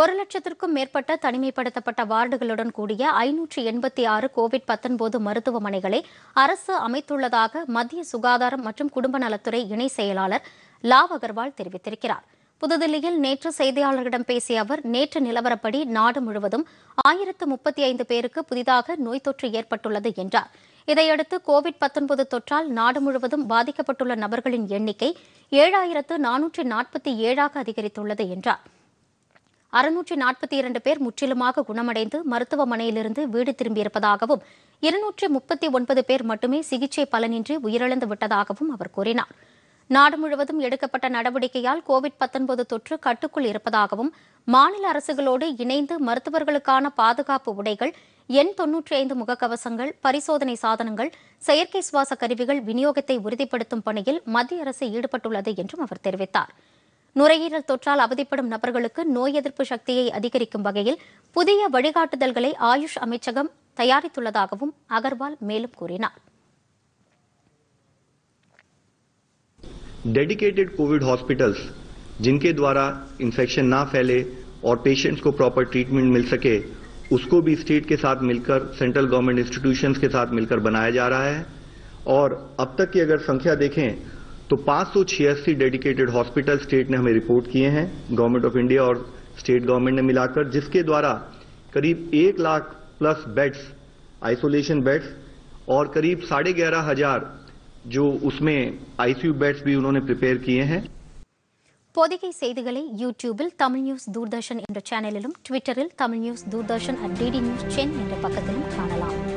ஒரு லட்சத்திற்கும் மேற்பட்ட தனிமைப்படுத்தப்பட்ட வார்டுகளுடன் கூடிய ஐநூற்றி எண்பத்தி ஆறு கோவிட் பத்தொன்பது மருத்துவமனைகளை அரசு அமைத்துள்ளதாக மத்திய சுகாதாரம் மற்றும் குடும்ப நலத்துறை இணை செயலாளர் லாவ் அகர்வால் தெரிவித்திருக்கிறார் புதுதில்லியில் நேற்று செய்தியாளர்களிடம் பேசிய அவர் நேற்று நிலவரப்படி நாடு முழுவதும் ஆயிரத்து முப்பத்தி ஐந்து பேருக்கு புதிதாக நோய் தொற்று ஏற்பட்டுள்ளது என்றார் இதையடுத்து கோவிட் பத்தொன்பது தொற்றால் நாடு முழுவதும் பாதிக்கப்பட்டுள்ள நபர்களின் எண்ணிக்கை ஏழாயிரத்து நானூற்று நாற்பத்தி ஏழாக அதிகரித்துள்ளது என்றாா் அறுநூற்றி நாற்பத்தி இரண்டு பேர் முற்றிலுமாக குணமடைந்து மருத்துவமனையிலிருந்து வீடு திரும்பியிருப்பதாகவும் இருநூற்றி முப்பத்தி ஒன்பது பேர் மட்டுமே சிகிச்சை பலனின்றி உயிரிழந்து விட்டதாகவும் அவர் கூறினார் நாடு முழுவதும் எடுக்கப்பட்ட நடவடிக்கையால் கோவிட் பத்தொன்பது தொற்று கட்டுக்குள் இருப்பதாகவும் மாநில அரசுகளோடு இணைந்து மருத்துவர்களுக்கான பாதுகாப்பு உடைகள் எண் தொன்னூற்றி ஐந்து முகக்கவசங்கள் பரிசோதனை சாதனங்கள் செயற்கை சுவாச கருவிகள் விநியோகத்தை உறுதிப்படுத்தும் பணியில் மத்திய அரசு ஈடுபட்டுள்ளது என்றும் அவர் தெரிவித்தாா் நுரையீரல் தொற்றால் அவதிப்படும் நபர்களுக்கு நோய் எதிர்ப்பு சக்தியை डेडिकेटेड कोविड हॉस्पिटल्स जिनके द्वारा इन्फेक्शन ना फैले और पेशेंट्स को प्रॉपर ट्रीटमेंट मिल सके उसको भी स्टेट के साथ मिलकर सेंट्रल गवर्नमेंट इंस्टीट्यूशंस के साथ मिलकर बनाया जा रहा है और अब तक की अगर संख्या देखें तो पाँच डेडिकेटेड हॉस्पिटल स्टेट ने हमें रिपोर्ट किए हैं गवर्नमेंट ऑफ इंडिया और स्टेट गवर्नमेंट ने मिलाकर जिसके द्वारा करीब एक lakh plus beds isolation beds और करीब साढ़े ग्यारह हजार जो उसमें आईसीयू बेड्स भी उन्होंने प्रिपेयर किए हैं பொதிகை செய்திகளை யூடியூபில் தமிழ் நியூஸ் தூர்தர்ஷன் என்ற சேனலிலும் ட்விட்டரில் Tamil news Doordarshan at DD